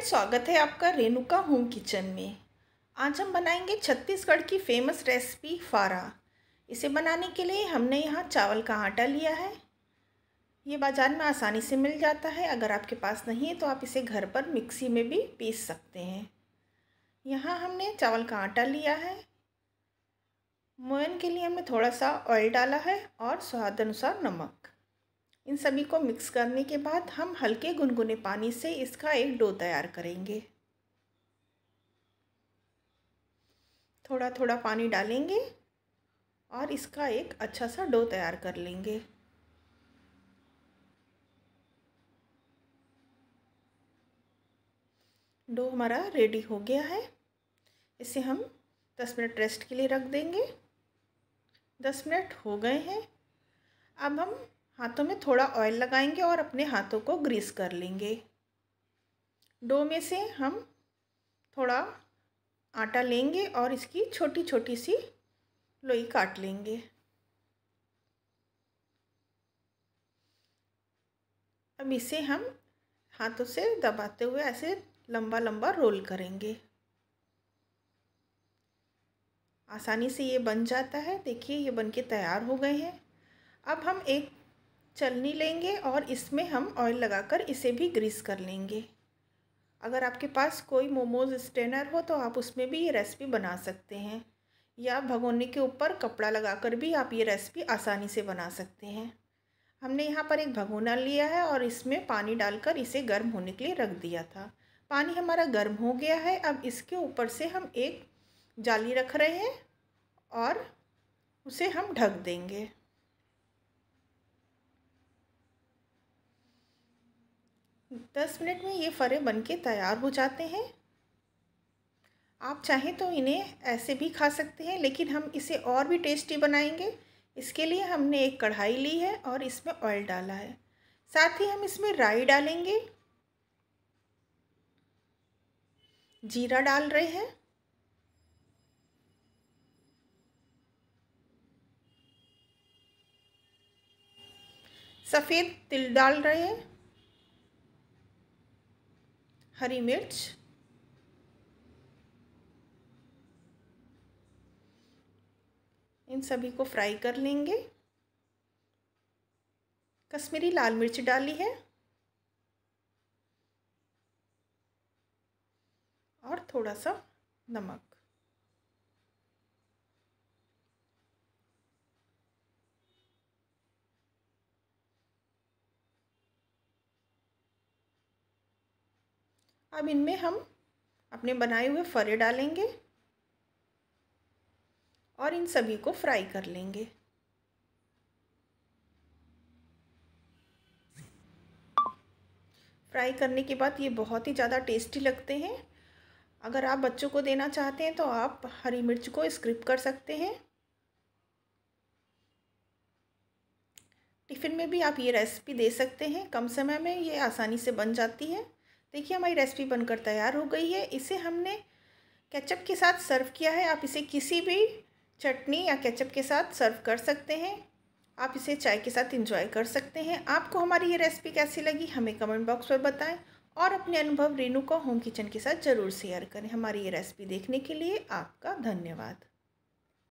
friends स्वागत है आपका रेणुका होम किचन में आज हम बनाएंगे छत्तीसगढ़ की फेमस रेसिपी फारा इसे बनाने के लिए हमने यहाँ चावल का आटा लिया है ये बाज़ार में आसानी से मिल जाता है अगर आपके पास नहीं है तो आप इसे घर पर मिक्सी में भी पीस सकते हैं यहाँ हमने चावल का आटा लिया है मोयन के लिए हमने थोड़ा सा ऑयल डाला है और स्वाद अनुसार नमक इन सभी को मिक्स करने के बाद हम हल्के गुनगुने पानी से इसका एक डो तैयार करेंगे थोड़ा थोड़ा पानी डालेंगे और इसका एक अच्छा सा डो तैयार कर लेंगे डो हमारा रेडी हो गया है इसे हम दस मिनट रेस्ट के लिए रख देंगे दस मिनट हो गए हैं अब हम हाथों में थोड़ा ऑयल लगाएंगे और अपने हाथों को ग्रीस कर लेंगे डो में से हम थोड़ा आटा लेंगे और इसकी छोटी छोटी सी लोई काट लेंगे अब इसे हम हाथों से दबाते हुए ऐसे लंबा लंबा रोल करेंगे आसानी से ये बन जाता है देखिए ये बन के तैयार हो गए हैं अब हम एक चलनी लेंगे और इसमें हम ऑयल लगाकर इसे भी ग्रीस कर लेंगे अगर आपके पास कोई मोमोज स्टेनर हो तो आप उसमें भी ये रेसिपी बना सकते हैं या भगोने के ऊपर कपड़ा लगाकर भी आप ये रेसिपी आसानी से बना सकते हैं हमने यहाँ पर एक भगोना लिया है और इसमें पानी डालकर इसे गर्म होने के लिए रख दिया था पानी हमारा गर्म हो गया है अब इसके ऊपर से हम एक जाली रख रहे हैं और उसे हम ढक देंगे दस मिनट में ये फ़रे बन के तैयार हो जाते हैं आप चाहें तो इन्हें ऐसे भी खा सकते हैं लेकिन हम इसे और भी टेस्टी बनाएंगे इसके लिए हमने एक कढ़ाई ली है और इसमें ऑयल डाला है साथ ही हम इसमें राई डालेंगे जीरा डाल रहे हैं सफ़ेद तिल डाल रहे हैं हरी मिर्च इन सभी को फ्राई कर लेंगे कश्मीरी लाल मिर्च डाली है और थोड़ा सा नमक अब इनमें हम अपने बनाए हुए फरे डालेंगे और इन सभी को फ्राई कर लेंगे फ्राई करने के बाद ये बहुत ही ज़्यादा टेस्टी लगते हैं अगर आप बच्चों को देना चाहते हैं तो आप हरी मिर्च को स्क्रिप कर सकते हैं टिफ़िन में भी आप ये रेसिपी दे सकते हैं कम समय में ये आसानी से बन जाती है देखिए हमारी रेसिपी बनकर तैयार हो गई है इसे हमने केचप के साथ सर्व किया है आप इसे किसी भी चटनी या केचप के साथ सर्व कर सकते हैं आप इसे चाय के साथ इंजॉय कर सकते हैं आपको हमारी ये रेसिपी कैसी लगी हमें कमेंट बॉक्स पर बताएं और अपने अनुभव रेनू को होम किचन के साथ ज़रूर शेयर करें हमारी ये रेसिपी देखने के लिए आपका धन्यवाद